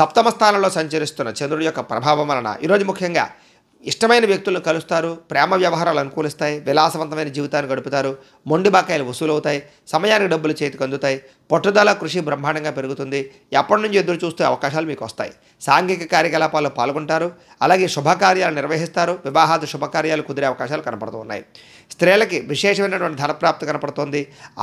A: సప్తమ స్థానంలో సంచరిస్తున్న చంద్రుడి యొక్క ప్రభావం వలన ఈరోజు ముఖ్యంగా ఇష్టమైన వ్యక్తులను కలుస్తారు ప్రేమ వ్యవహారాలు అనుకూలిస్తాయి విలాసవంతమైన జీవితాన్ని గడుపుతారు మొండి వసూలు వసూలవుతాయి సమయానికి డబ్బులు చేతికి అందుతాయి పట్టుదల కృషి బ్రహ్మాండంగా పెరుగుతుంది ఎప్పటి నుంచి ఎదురు చూస్తే అవకాశాలు మీకు వస్తాయి సాంఘిక కార్యకలాపాల్లో పాల్గొంటారు అలాగే శుభకార్యాలు నిర్వహిస్తారు వివాహాది శుభకార్యాలు కుదిరే అవకాశాలు కనపడుతున్నాయి స్త్రీలకి విశేషమైనటువంటి ధనప్రాప్తి కనపడుతుంది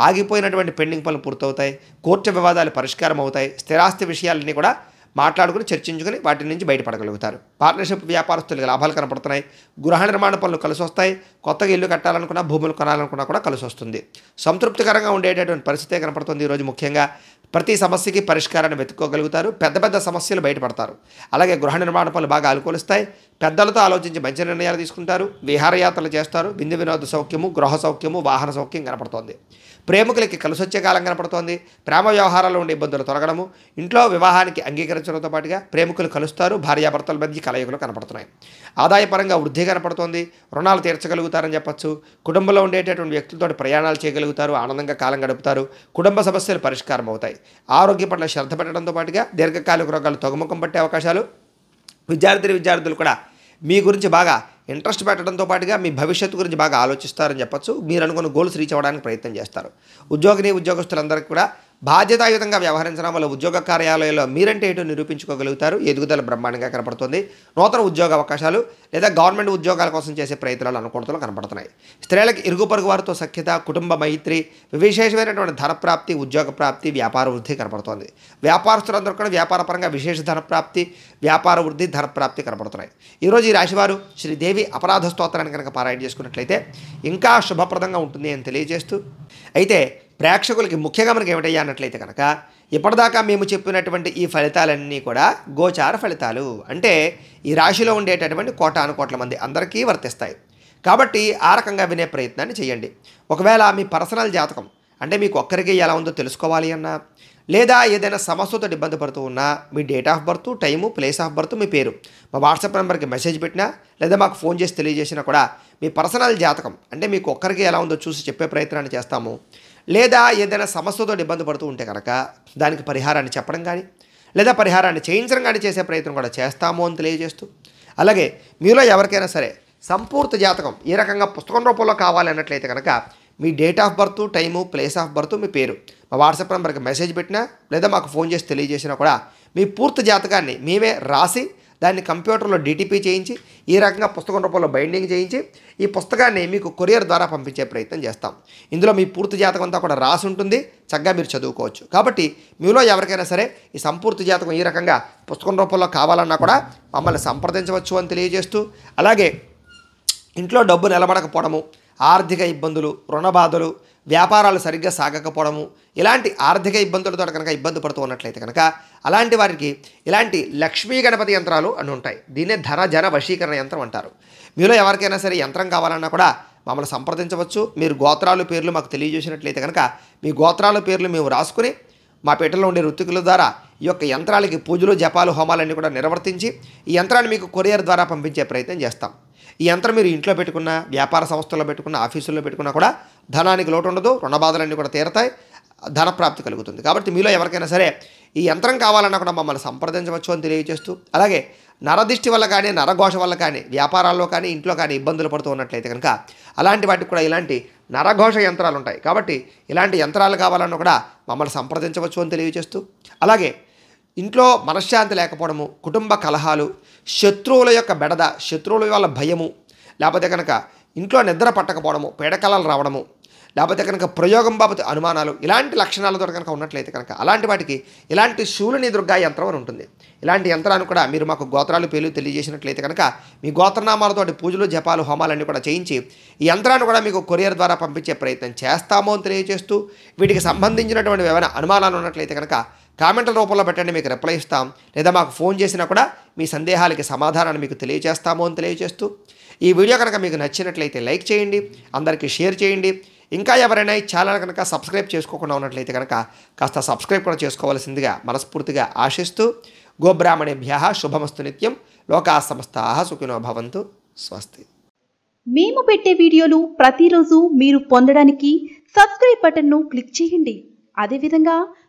A: ఆగిపోయినటువంటి పెండింగ్ పనులు పూర్తవుతాయి కోర్టు వివాదాలు పరిష్కారం అవుతాయి స్థిరాస్తి విషయాలన్నీ కూడా మాట్లాడుకుని చర్చించుకుని వాటి నుంచి బయటపడగలుగుతారు పార్ట్నర్షిప్ వ్యాపారస్తులకి లాభాలు కనపడుతున్నాయి గృహ నిర్మాణ పనులు కలిసి వస్తాయి కొత్తగా ఇల్లు కట్టాలనుకున్నా భూములు కొనాలనుకున్నా కూడా కలిసి వస్తుంది సంతృప్తికరంగా ఉండేటటువంటి పరిస్థితే కనపడుతుంది ఈరోజు ముఖ్యంగా ప్రతి సమస్యకి పరిష్కారాన్ని వెతుక్కోగలుగుతారు పెద్ద పెద్ద సమస్యలు బయటపడతారు అలాగే గృహ నిర్మాణ పనులు బాగా అనుకూలిస్తాయి పెద్దలతో ఆలోచించి మంచి నిర్ణయాలు తీసుకుంటారు విహారయాత్రలు చేస్తారు బిందు వినోద సౌఖ్యము గృహ సౌఖ్యము వాహన సౌఖ్యం కనపడుతోంది ప్రేమికులకి కలిసొచ్చే కాలం కనపడుతోంది ప్రేమ వ్యవహారాల్లో ఉండే ఇబ్బందులు తొలగడము ఇంట్లో వివాహానికి అంగీకరించడంతో పాటుగా ప్రేమికులు కలుస్తారు భార్యాభర్తల మధ్య కలయికలు కనపడుతున్నాయి ఆదాయపరంగా వృద్ధి కనపడుతోంది రుణాలు తీర్చగలుగుతారని చెప్పచ్చు కుటుంబంలో ఉండేటటువంటి వ్యక్తులతో ప్రయాణాలు చేయగలుగుతారు ఆనందంగా కాలం గడుపుతారు కుటుంబ సమస్యలు పరిష్కారం అవుతాయి ఆరోగ్య పట్ల శ్రద్ధ పెట్టడంతో పాటుగా దీర్ఘకాలిక రోగాలు తొగముఖం పట్టే అవకాశాలు విద్యార్థి విద్యార్థులు కూడా మీ గురించి బాగా ఇంట్రెస్ట్ పెట్టడంతో పాటుగా మీ భవిష్యత్తు గురించి బాగా ఆలోచిస్తారని చెప్పచ్చు మీరు అనుకున్న గోల్స్ రీచ్ అవ్వడానికి ప్రయత్నం చేస్తారు ఉద్యోగిని ఉద్యోగస్తులందరికీ కూడా బాధ్యతాయుతంగా వ్యవహరించడం వల్ల ఉద్యోగ కార్యాలయాల్లో మీరంటే ఏటో నిరూపించుకోగలుగుతారు ఎదుగుదల బ్రహ్మాండంగా కనపడుతుంది నూతన ఉద్యోగ అవకాశాలు లేదా గవర్నమెంట్ ఉద్యోగాల కోసం చేసే ప్రయత్నాలు అనుకూలతలు కనపడుతున్నాయి స్త్రీలకు ఇరుగు పొరుగు వారితో సఖ్యత కుటుంబ మైత్రి విశేషమైనటువంటి ధనప్రాప్తి ఉద్యోగ ప్రాప్తి వ్యాపార వృద్ధి కనపడుతుంది వ్యాపారస్తులందరూ కూడా వ్యాపారపరంగా విశేష ధనప్రాప్తి వ్యాపార వృద్ధి ధనప్రాప్తి కనపడుతున్నాయి ఈరోజు ఈ రాశివారు శ్రీదేవి అపరాధ స్తోత్రాన్ని కనుక పారాయణ చేసుకున్నట్లయితే ఇంకా శుభప్రదంగా ఉంటుంది అని తెలియజేస్తూ అయితే ప్రేక్షకులకి ముఖ్యంగా మనకి ఏమిటయ్యా అన్నట్లయితే కనుక ఇప్పటిదాకా మేము చెప్పినటువంటి ఈ ఫలితాలన్నీ కూడా గోచార ఫలితాలు అంటే ఈ రాశిలో ఉండేటటువంటి కోటాను కోట్ల మంది అందరికీ వర్తిస్తాయి కాబట్టి ఆ రకంగా వినే ప్రయత్నాన్ని చేయండి ఒకవేళ మీ పర్సనల్ జాతకం అంటే మీకు ఒక్కరికి ఎలా ఉందో తెలుసుకోవాలి అన్నా లేదా ఏదైనా సమస్యతో ఇబ్బంది పడుతూ ఉన్నా మీ date of birth time place of birth మీ పేరు మా వాట్సాప్ నెంబర్కి మెసేజ్ పెట్టినా లేదా మాకు ఫోన్ చేసి తెలియజేసినా కూడా మీ పర్సనల్ జాతకం అంటే మీకు ఒక్కరికి ఎలా ఉందో చూసి చెప్పే ప్రయత్నాన్ని చేస్తాము లేదా ఏదైనా సమస్యతో ఇబ్బంది పడుతూ ఉంటే కనుక దానికి పరిహారాన్ని చెప్పడం కానీ లేదా పరిహారాన్ని చేయించడం కానీ చేసే ప్రయత్నం కూడా చేస్తాము అని తెలియజేస్తూ అలాగే మీలో ఎవరికైనా సరే సంపూర్త జాతకం ఏ రకంగా పుస్తకం రూపంలో కావాలన్నట్లయితే కనుక మీ date of birth time place of birth మీ పేరు మా వాట్సాప్ నెంబర్కి మెసేజ్ పెట్టినా లేదా మాకు ఫోన్ చేసి తెలియజేసినా కూడా మీ పూర్తి జాతకాన్ని మేమే రాసి దాన్ని కంప్యూటర్లో డీటీపీ చేయించి ఈ రకంగా పుస్తకం రూపంలో బైండింగ్ చేయించి ఈ పుస్తకాన్ని మీకు కొరియర్ ద్వారా పంపించే ప్రయత్నం చేస్తాం ఇందులో మీ పూర్తి జాతకం అంతా కూడా రాసి ఉంటుంది చక్కగా మీరు చదువుకోవచ్చు కాబట్టి మీలో ఎవరికైనా సరే ఈ సంపూర్తి జాతకం ఈ రకంగా పుస్తకం రూపంలో కావాలన్నా కూడా మమ్మల్ని సంప్రదించవచ్చు అని తెలియజేస్తూ అలాగే ఇంట్లో డబ్బు నిలబడకపోవడము ఆర్థిక ఇబ్బందులు రుణబాధలు వ్యాపారాలు సరిగ్గా సాగకపోవడము ఇలాంటి ఆర్థిక ఇబ్బందులతో కనుక ఇబ్బంది పడుతూ ఉన్నట్లయితే కనుక అలాంటి వారికి ఇలాంటి లక్ష్మీ గణపతి యంత్రాలు అని ఉంటాయి దీన్నే ధర జన వశీకరణ యంత్రం అంటారు మీలో ఎవరికైనా సరే యంత్రం కావాలన్నా కూడా మమ్మల్ని సంప్రదించవచ్చు మీరు గోత్రాలు పేర్లు మాకు తెలియజేసినట్లయితే కనుక మీ గోత్రాలు పేర్లు మేము రాసుకుని మా పీటలో ఉండే ఋతుకుల ద్వారా ఈ యొక్క యంత్రాలకి పూజలు జపాలు హోమాలన్నీ కూడా నిర్వర్తించి ఈ యంత్రాన్ని మీకు కొరియర్ ద్వారా పంపించే ప్రయత్నం చేస్తాం ఈ యంత్రం మీరు ఇంట్లో పెట్టుకున్న వ్యాపార సంస్థల్లో పెట్టుకున్న ఆఫీసుల్లో పెట్టుకున్నా కూడా ధనానికి లోటు ఉండదు రుణబాధలన్నీ కూడా తీరతాయి ధనప్రాప్తి కలుగుతుంది కాబట్టి మీలో ఎవరికైనా సరే ఈ యంత్రం కావాలన్నా కూడా మమ్మల్ని సంప్రదించవచ్చు అని తెలియజేస్తూ అలాగే నరదిష్టి వల్ల కానీ నరఘోష వల్ల కానీ వ్యాపారాల్లో కానీ ఇంట్లో కానీ ఇబ్బందులు పడుతూ ఉన్నట్లయితే కనుక అలాంటి వాటికి కూడా ఇలాంటి నరఘోష యంత్రాలు ఉంటాయి కాబట్టి ఇలాంటి యంత్రాలు కావాలన్నా కూడా మమ్మల్ని సంప్రదించవచ్చు అని తెలియజేస్తూ అలాగే ఇంట్లో మనశ్శాంతి లేకపోవడము కుటుంబ కలహాలు శత్రువుల యొక్క బెడద శత్రువుల వల్ల భయము లేకపోతే కనుక ఇంట్లో నిద్ర పట్టకపోవడము పేడకలలు రావడము లేకపోతే కనుక ప్రయోగం బాబు అనుమానాలు ఇలాంటి లక్షణాలతో కనుక ఉన్నట్లయితే కనుక అలాంటి వాటికి ఇలాంటి శూలని దుర్గా యంత్రం అని ఉంటుంది ఇలాంటి యంత్రాన్ని కూడా మీరు మాకు గోత్రాలు పేర్లు తెలియజేసినట్లయితే కనుక మీ గోత్రనామాలతో పూజలు జపాలు హోమాలన్నీ కూడా చేయించి ఈ యంత్రాన్ని కూడా మీకు కొరియర్ ద్వారా పంపించే ప్రయత్నం చేస్తామో అని తెలియజేస్తూ వీటికి సంబంధించినటువంటి ఏమైనా అనుమానాలు ఉన్నట్లయితే కనుక కామెంట్ల రూపంలో పెట్టండి మీకు రిప్లై ఇస్తాం లేదా మాకు ఫోన్ చేసినా కూడా మీ సందేహాలకి సమాధానాన్ని మీకు తెలియజేస్తాము అని తెలియజేస్తూ ఈ వీడియో కనుక మీకు నచ్చినట్లయితే లైక్ చేయండి అందరికీ షేర్ చేయండి ఇంకా ఎవరైనా ఛానల్ కనుక సబ్స్క్రైబ్ చేసుకోకుండా ఉన్నట్లయితే కనుక కాస్త సబ్స్క్రైబ్ కూడా చేసుకోవాల్సిందిగా మనస్ఫూర్తిగా ఆశిస్తూ గోబ్రాహ్మణేభ్య శుభమస్తు నిత్యం లోకా సంస్థా సుఖినో భవంతు స్వస్తి మేము పెట్టే వీడియోలు ప్రతిరోజు మీరు పొందడానికి సబ్స్క్రైబ్ బటన్ను క్లిక్ చేయండి అదేవిధంగా